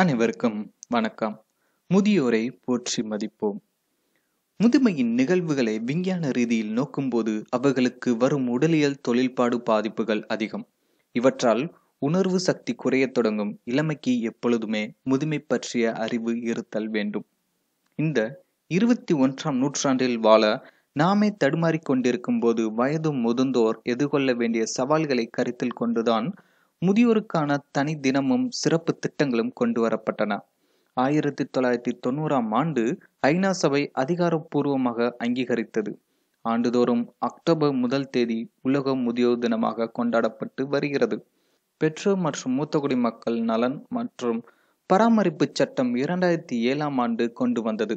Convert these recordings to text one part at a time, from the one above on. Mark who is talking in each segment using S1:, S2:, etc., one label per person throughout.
S1: அனைவருக்கும் வணக்கம் முதியோரை போற்றி மதிப்போம் முதுமையின் நிகழ்வுகளை விஞ்ஞான ரீதியில் நோக்கும்போது அவர்களுக்கு வரும் உடலியல் தொழில்பாடு பாதிப்புகள் அதிகம் இவற்றால் உணர்வு சக்தி குறையத் தொடங்கும் இளமைக்கு எப்பொழுதுமே முதுமை பற்றிய அறிவு இருத்தல் வேண்டும் இந்த இருபத்தி ஒன்றாம் நூற்றாண்டில் வாழ நாமே தடுமாறிக் கொண்டிருக்கும் போது வயதும் முதிர்ந்தோர் எதிர்கொள்ள வேண்டிய சவால்களை கருத்தில் கொண்டுதான் முதியோருக்கான தனி தினமும் சிறப்பு திட்டங்களும் கொண்டு வரப்பட்டன ஆயிரத்தி தொள்ளாயிரத்தி தொண்ணூறாம் ஆண்டு ஐநா சபை அதிகாரப்பூர்வமாக அங்கீகரித்தது ஆண்டுதோறும் அக்டோபர் முதல் தேதி உலக முதியோர் தினமாக கொண்டாடப்பட்டு வருகிறது பெற்றோர் மற்றும் மூத்த மக்கள் நலன் மற்றும் பராமரிப்பு சட்டம் இரண்டாயிரத்தி ஏழாம் ஆண்டு கொண்டு வந்தது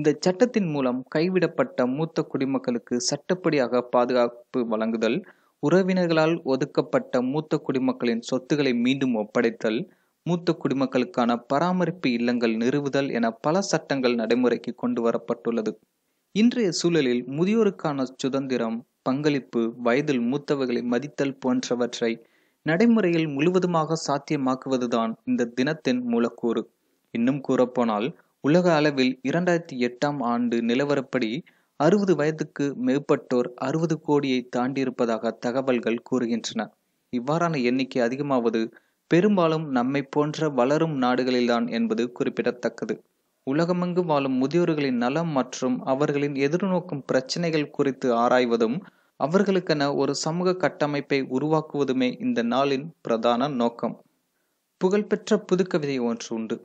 S1: இந்த சட்டத்தின் மூலம் கைவிடப்பட்ட மூத்த குடிமக்களுக்கு சட்டப்படியாக பாதுகாப்பு வழங்குதல் உறவினர்களால் ஒதுக்கப்பட்ட மூத்த குடிமக்களின் சொத்துக்களை மீண்டும் ஒப்படைத்தல் மூத்த குடிமக்களுக்கான பராமரிப்பு இல்லங்கள் நிறுவுதல் என பல சட்டங்கள் நடைமுறைக்கு கொண்டு வரப்பட்டுள்ளது இன்றைய சூழலில் முதியோருக்கான சுதந்திரம் பங்களிப்பு வயதில் மூத்தவர்களை மதித்தல் போன்றவற்றை நடைமுறையில் முழுவதுமாக சாத்தியமாக்குவதுதான் இந்த தினத்தின் மூலக்கூறு இன்னும் கூறப்போனால் உலக அளவில் இரண்டாயிரத்தி எட்டாம் ஆண்டு நிலவரப்படி அறுபது வயதுக்கு மேற்பட்டோர் அறுபது கோடியை தாண்டியிருப்பதாக தகவல்கள் கூறுகின்றன இவ்வாறான எண்ணிக்கை அதிகமாவது பெரும்பாலும் நம்மை போன்ற வளரும் நாடுகளில்தான் என்பது குறிப்பிடத்தக்கது உலகமெங்கு வாழும் முதியோர்களின் நலம் மற்றும் அவர்களின் எதிர்நோக்கும் பிரச்சினைகள் குறித்து ஆராய்வதும் அவர்களுக்கென ஒரு சமூக கட்டமைப்பை உருவாக்குவதுமே இந்த நாளின் பிரதான நோக்கம் புகழ்பெற்ற புதுக்கவிதை ஒன்று உண்டு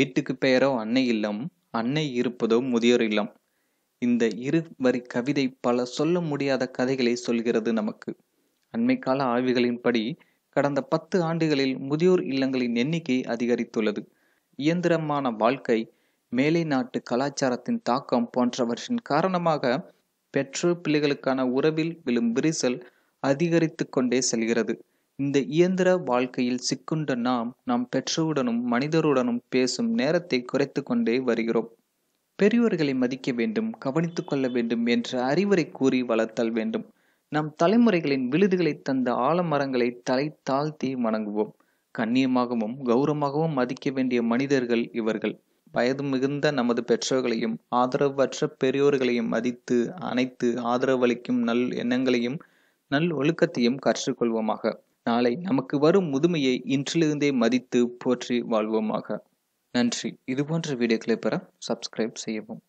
S1: வீட்டுக்கு பெயரோ அன்னை இல்லம் அன்னை இருப்பதோ முதியோர் இல்லம் இந்த இரு வரி கவிதை பல சொல்ல முடியாத கதைகளை சொல்கிறது நமக்கு அண்மைக்கால ஆய்வுகளின்படி கடந்த பத்து ஆண்டுகளில் முதியோர் இல்லங்களின் எண்ணிக்கை அதிகரித்துள்ளது இயந்திரமான வாழ்க்கை மேலை நாட்டு கலாச்சாரத்தின் தாக்கம் போன்றவற்றின் காரணமாக பெற்றோர் பிள்ளைகளுக்கான உறவில் விழும் விரிசல் அதிகரித்து கொண்டே செல்கிறது இந்த இயந்திர வாழ்க்கையில் சிக்குண்ட நாம் நம் பெற்றோருடனும் மனிதருடனும் பேசும் நேரத்தை குறைத்து கொண்டே வருகிறோம் பெரியோர்களை மதிக்க வேண்டும் கவனித்துக் கொள்ள வேண்டும் என்ற அறிவுரை கூறி வளர்த்தல் வேண்டும் நம் தலைமுறைகளின் விழுதுகளை தந்த ஆலமரங்களை தலை தாழ்த்தி வணங்குவோம் கண்ணியமாகவும் கௌரவமாகவும் மதிக்க வேண்டிய மனிதர்கள் இவர்கள் வயது மிகுந்த நமது பெற்றோர்களையும் ஆதரவற்ற பெரியோர்களையும் மதித்து அனைத்து ஆதரவளிக்கும் நல் எண்ணங்களையும் நல் ஒழுக்கத்தையும் கற்றுக்கொள்வோமாக நாளை நமக்கு வரும் முதுமையை இன்றிலிருந்தே மதித்து போற்றி வாழ்வோமாக நன்றி இதுபோன்ற வீடியோக்களை பெற சப்ஸ்கிரைப் செய்யவும்